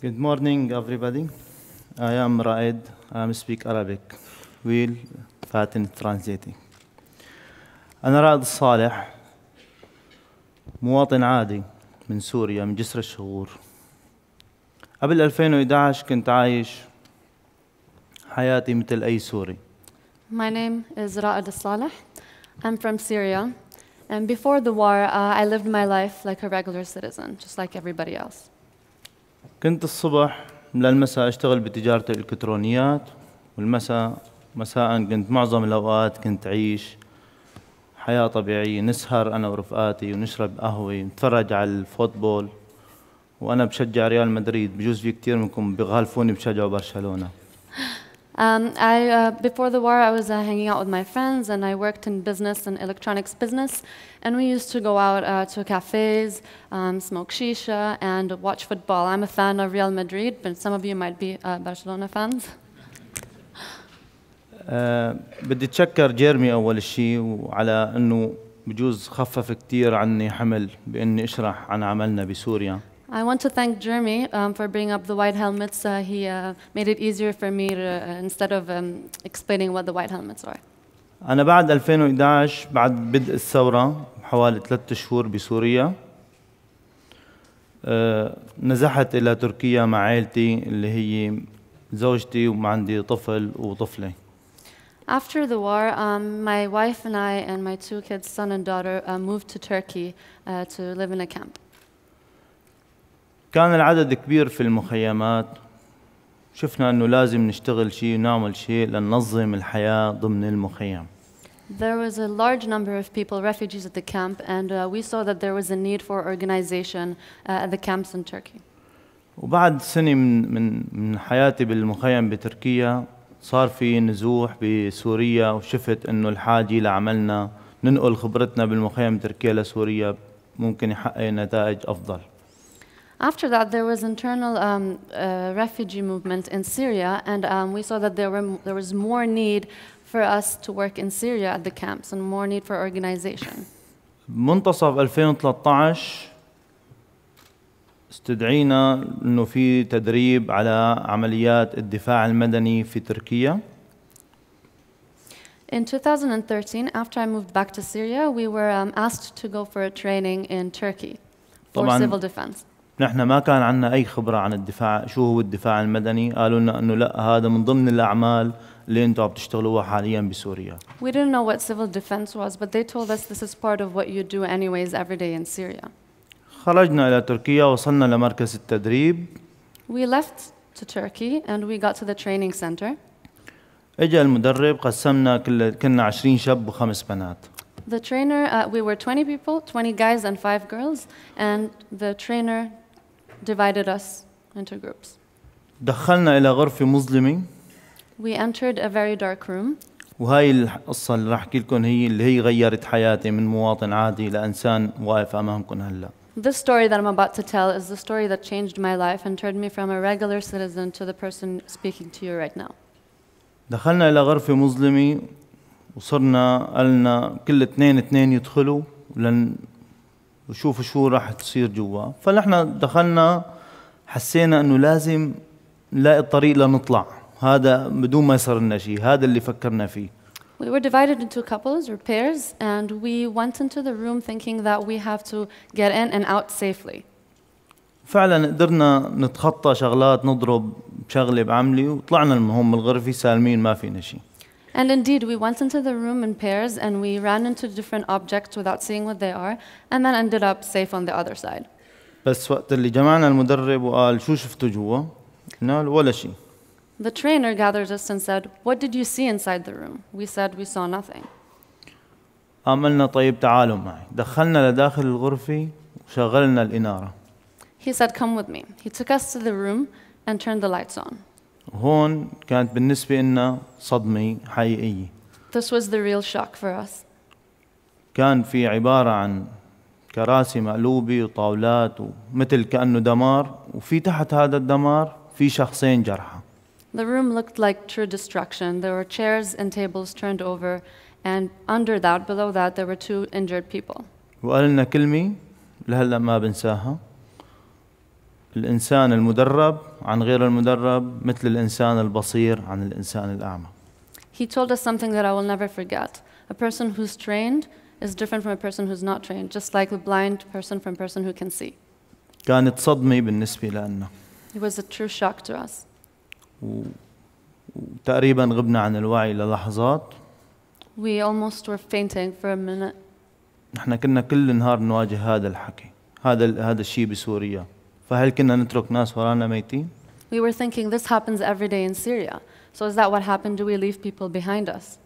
Good morning, everybody. I am Raed. I am speak Arabic. Will Fatin translating. أنا رائد الصالح مواطن عادي من سوريا من جسر الشغور قبل 2011 كنت عايش حياتي مثل أي سوري My name is Ra'ad Salah. I'm from Syria. And before the war, uh, I lived my life like a regular citizen, just like everybody else. كنت الصبح للمساء أشتغل بتجارة الإلكترونيات والمساء مساء كنت معظم الأوقات كنت أعيش حياة طبيعية نسهر أنا ورفقاتي ونشرب قهوة نتفرج على الفوتبول وأنا بشجع ريال مدريد بجوز في كتير منكم بغالفوني بشجعوا برشلونة Um, I, uh, before the war, I was uh, hanging out with my friends, and I worked in business and electronics business. And we used to go out uh, to cafes, um, smoke shisha, and watch football. I'm a fan of Real Madrid, but some of you might be uh, Barcelona fans. Uh, بدي اتشكر جيرمي اول شيء وعلى انه بجوز خفف كثير عني حمل باني اشرح عن عملنا بسوريا I want to thank Jeremy um, for bringing up the white helmets. Uh, he uh, made it easier for me to, uh, instead of um, explaining what the white helmets are. أنا بعد 2011 بعد بدء الثورة حوالي ثلاثة شهور بسوريا نزحت إلى تركيا مع عائلتي اللي هي زوجتي طفل وطفلة. After the war, um, my wife and I and my two kids, son and daughter, uh, moved to Turkey uh, to live in a camp. كان العدد كبير في المخيمات شفنا انه لازم نشتغل شيء ونعمل شيء لننظم الحياه ضمن المخيم. There was a large number of people, refugees at the camp, and uh, we saw that there was a need for organization uh, at the camps in Turkey. وبعد سنه من من من حياتي بالمخيم بتركيا صار في نزوح بسوريا وشفت انه الحاجه لعملنا ننقل خبرتنا بالمخيم تركيا لسوريا ممكن يحقق نتائج افضل. After that, there was internal um, uh, refugee movement in Syria, and um, we saw that there, were, there was more need for us to work in Syria at the camps and more need for organization. منتصف 2013 استدعينا انه في تدريب على عمليات الدفاع المدني في تركيا. In 2013, after I moved back to Syria, we were um, asked to go for a training in Turkey for civil defense. نحن ما كان عندنا أي خبرة عن الدفاع شو هو الدفاع المدني قالوا لنا أنه لا هذا من ضمن الأعمال اللي انتم عم تشتغلوها حاليا بسوريا. We didn't know what civil defense was but they told us this is part of what you do anyways every day in Syria. خرجنا إلى تركيا وصلنا لمركز التدريب. We left to Turkey and we got to the training center. اجى المدرب قسمنا كل كنا 20 شاب وخمس بنات. The trainer uh, we were 20 people, 20 guys and 5 girls and the trainer divided us into groups. دخلنا إلى غرفة مظلمة We entered a very dark room. وهي القصة اللي راح احكي لكم هي اللي هي غيرت حياتي من مواطن عادي لإنسان واقف أمامكم هلا. This story that I'm about to tell is the story that changed my life and turned me from a regular citizen to the person speaking to you right now. دخلنا إلى غرفة مظلمة وصرنا قلنا كل اثنين اثنين يدخلوا لن وشوفوا شو راح تصير جوا فنحن دخلنا حسينا انه لازم نلاقي الطريق لنطلع هذا بدون ما يصير لنا شيء هذا اللي فكرنا فيه We were divided into couples or pairs, and we went into the room thinking that we have to get in and out safely. فعلا قدرنا نتخطى شغلات نضرب شغله بعملي وطلعنا من هون من الغرفه سالمين ما فينا شيء. And indeed, we went into the room in pairs and we ran into different objects without seeing what they are, and then ended up safe on the other side. بس وقت اللي جمعنا المدرب وقال شو شفتوا جوا؟ قلنا له ولا شيء. The trainer gathered us and said, "What did you see inside the room?" We said, "We saw nothing." عملنا طيب تعالوا معي، دخلنا لداخل الغرفة وشغلنا الإنارة. He said, "Come with me." He took us to the room and turned the lights on. هون كانت بالنسبة لنا صدمة حقيقية This was the real shock for us. كان في عبارة عن كراسي مقلوبة وطاولات ومثل كأنه دمار وفي تحت هذا الدمار في شخصين جرحى. The room looked like true destruction. There were chairs and tables turned over and under that below that there were two injured people. وقال لنا كلمة لهلا ما بنساها. الإنسان المدرب عن غير المدرب مثل الإنسان البصير عن الإنسان الأعمى. He told us something that I will never forget. A person who's trained is different from a person who's not trained, just like a blind person from a person who can see. كانت صدمة بالنسبة لنا. It was a true shock to us. وتقريبا غبنا عن الوعي للحظات. We almost were fainting for a minute. نحن كنا كل نهار نواجه هذا الحكي، هذا هذا الشيء بسوريا. فهل كنا نترك ناس ورانا ميتين؟ We were thinking this happens every day in Syria. So is that what happened? Do we leave people behind us?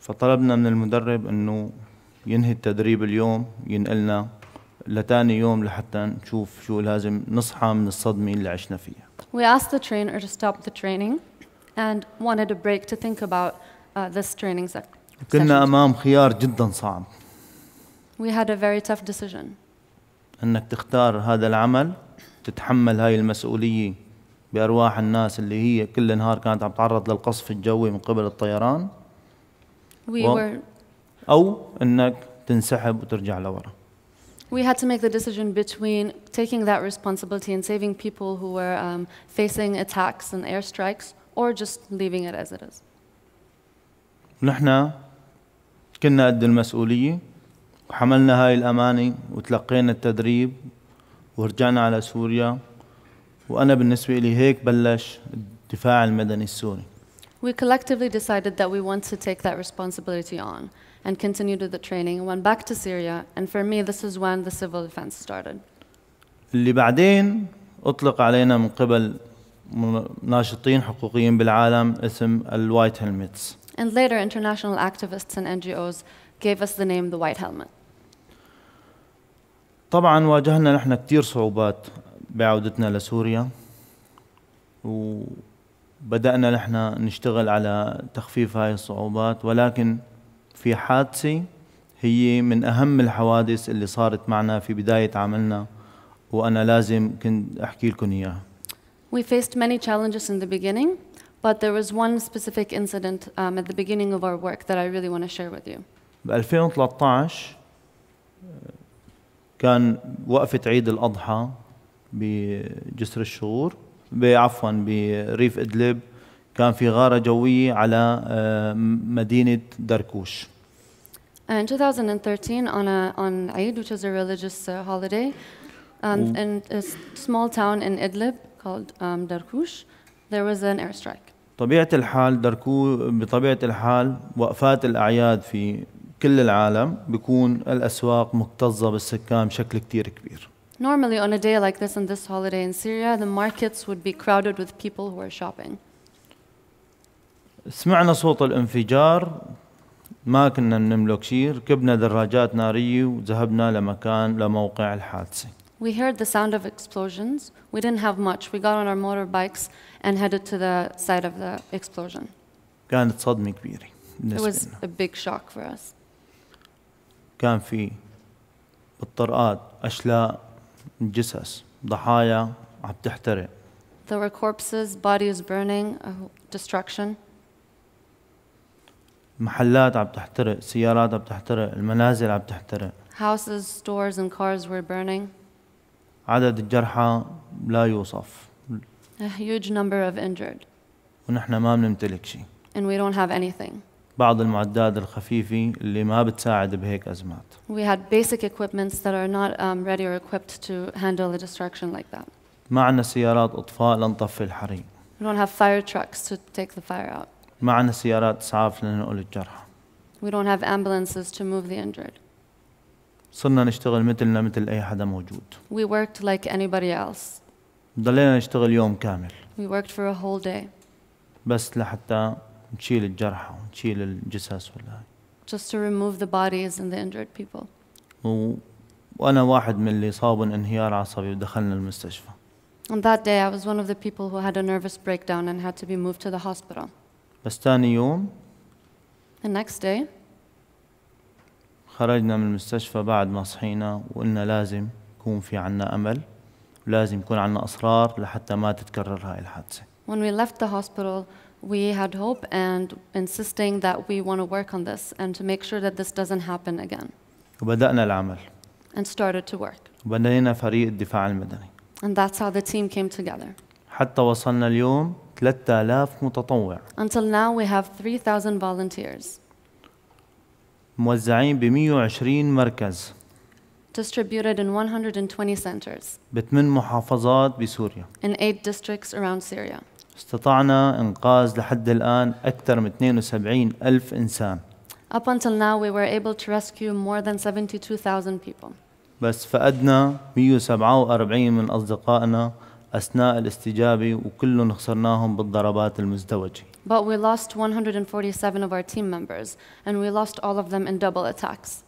فطلبنا من المدرب انه ينهي التدريب اليوم ينقلنا لتاني يوم لحتى نشوف شو لازم نصحى من الصدمة اللي عشنا فيها. We asked the trainer to stop the training and wanted a break to think about uh, this training session. كنا أمام خيار جدا صعب. We had a very tough decision. انك تختار هذا العمل تتحمل هاي المسؤوليه بارواح الناس اللي هي كل نهار كانت عم تعرض للقصف الجوي من قبل الطيران we و... were او انك تنسحب وترجع لورا We had to make the decision between taking that responsibility and saving people who were um, facing attacks and airstrikes or just leaving it as it is. نحن كنا قد المسؤوليه وحملنا هاي الأمانة وتلقينا التدريب ورجعنا على سوريا وأنا بالنسبة لي هيك بلش الدفاع المدني السوري We collectively decided that we want to take that responsibility on and continue to the training and went back to Syria and for me this is when the civil defense started. اللي بعدين أطلق علينا من قبل ناشطين حقوقيين بالعالم اسم الوايت هيلمتس. And later international activists and NGOs gave us the name the White Helmet. طبعا واجهنا نحن كثير صعوبات بعودتنا لسوريا وبدأنا نحن نشتغل على تخفيف هاي الصعوبات ولكن في حادثة هي من أهم الحوادث اللي صارت معنا في بداية عملنا وأنا لازم كنت أحكي لكم إياها We faced many challenges in the beginning, but there was one specific incident um, at the beginning of our work that I really want to share with you. ب 2013 كان وقفة عيد الأضحى بجسر الشغور عفوا بريف إدلب كان في غارة جوية على آه، مدينة دركوش In 2013, on a, on Eid, which is a religious uh, holiday, um, mm. in a small town in Idlib called um, Darkush, there was an airstrike. طبيعة الحال دركو بطبيعة الحال وقفات الأعياد في كل العالم بيكون الأسواق مكتظة بالسكان بشكل كتير كبير Normally on a day like this on this holiday in Syria, the markets would be crowded with people who are shopping. سمعنا صوت الانفجار ما كنا نملك شيء ركبنا دراجات نارية وذهبنا لمكان لموقع الحادثة We heard the sound of explosions. We didn't have much. We got on our motorbikes and headed to the site of the explosion. كانت صدمة كبيرة It was a big shock for us. كان في بالطرقات أشلاء جثث ضحايا عم تحترق There were corpses, bodies burning, destruction. محلات عم تحترق، سيارات عم تحترق، المنازل عم تحترق. Houses, stores and cars were burning. عدد الجرحى لا يوصف. A huge number of injured. ونحن ما بنمتلك شيء. And we don't have anything. بعض المعدات الخفيفة اللي ما بتساعد بهيك أزمات. We had basic equipments that are not um, ready or equipped to handle a destruction like that. ما عندنا سيارات إطفاء لنطفي الحريق. We don't have fire trucks to take the fire out. ما عندنا سيارات إسعاف لننقل الجرحى. We don't have ambulances to move the injured. صرنا نشتغل مثلنا مثل أي حدا موجود. We worked like anybody else. ضلينا نشتغل يوم كامل. We worked for a whole day. بس لحتى نشيل الجرحى ونشيل الجثث ولا just to remove the bodies and the injured people و... وانا واحد من اللي صابوا انهيار عصبي ودخلنا المستشفى On that day I was one of the people who had a nervous breakdown and had to be moved to the hospital بس ثاني يوم The next day خرجنا من المستشفى بعد ما صحينا وقلنا لازم يكون في عنا امل ولازم يكون عنا اصرار لحتى ما تتكرر هاي الحادثه When we left the hospital we had hope and insisting that we want to work on this and to make sure that this doesn't happen again. And started to work. And that's how the team came together. Until now we have 3000 volunteers. موزعين ب 120 مركز. distributed in 120 centers. بثمان محافظات بسوريا. In eight districts around Syria. استطعنا إنقاذ لحد الآن أكثر من 72 ألف إنسان. Up until now we were able to rescue more than 72,000 people. بس فقدنا 147 من أصدقائنا أثناء الاستجابة وكلهم خسرناهم بالضربات المزدوجة. But we lost 147 of our team members and we lost all of them in double attacks.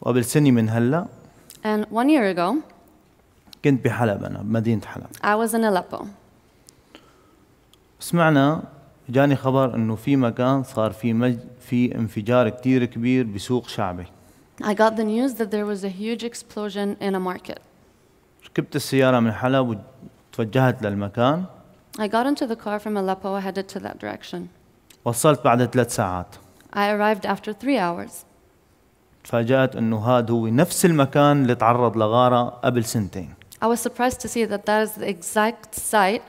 وقبل سنة من هلا And one year ago كنت بحلب أنا بمدينة حلب. I was in Aleppo. سمعنا جاني خبر انه في مكان صار في مج في انفجار كثير كبير بسوق شعبي I got the news that there was a huge explosion in a market. ركبت السيارة من حلب وتوجهت للمكان. I got into the car from Aleppo headed to that direction. وصلت بعد ثلاث ساعات. I arrived after three hours. تفاجأت انه هذا هو نفس المكان اللي تعرض لغارة قبل سنتين. I was surprised to see that that is the exact site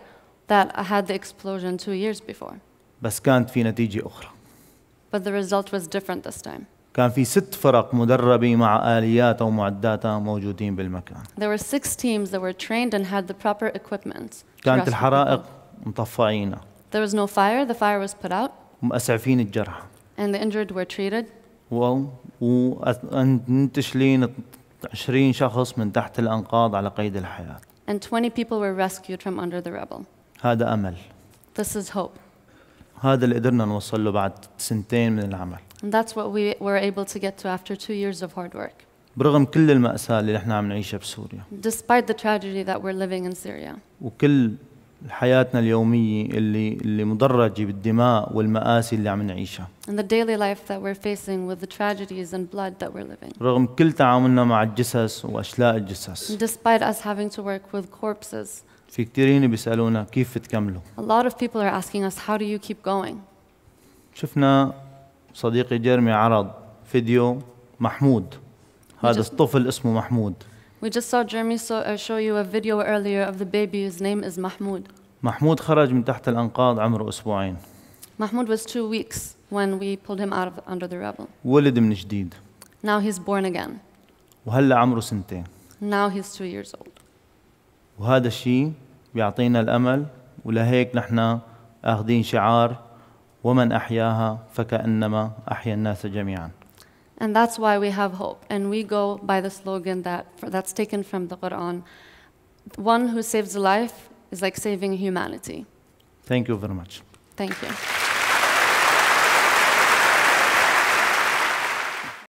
that had the explosion two years before. بس كانت في نتيجة أخرى. But the result was different this time. كان في ست فرق مع آليات موجودين بالمكان. There were six teams that were trained and had the proper equipment. كانت الحرائق There was no fire, the fire was put out. مأسعفين الجرحى. And the injured were treated. وانتشلين 20 شخص من تحت الأنقاض على قيد الحياة. And 20 people were rescued from under the rubble. هذا امل This is hope. هذا اللي قدرنا نوصل له بعد سنتين من العمل. And that's what we were able to get to after two years of hard work. برغم كل المأساة اللي نحن عم نعيشها بسوريا. Despite the tragedy that we're living in Syria. وكل حياتنا اليومية اللي اللي مدرجة بالدماء والمآسي اللي عم نعيشها. And the daily life that we're facing with the tragedies and blood that we're living. رغم كل تعاملنا مع الجثث وأشلاء الجثث. Despite us having to work with corpses. في كثيرين بيسالونا كيف تكملوا A lot of people are asking us how do you keep going. شفنا صديقي جيرمي عرض فيديو محمود هذا الطفل اسمه محمود We just saw Jeremy so, uh, show you a video earlier of the baby whose name is Mahmoud. محمود خرج من تحت الأنقاض عمره أسبوعين. Mahmoud was two weeks when we pulled him out of under the rubble. ولد من جديد. Now he's born again. وهلا عمره سنتين. Now he's two years old. وهذا الشيء بيعطينا الأمل ولهيك نحن آخذين شعار ومن أحياها فكأنما أحيا الناس جميعا And that's why we have hope. And we go by the slogan that, that's taken from the Quran. One who saves a life is like saving humanity. Thank you very much. Thank you.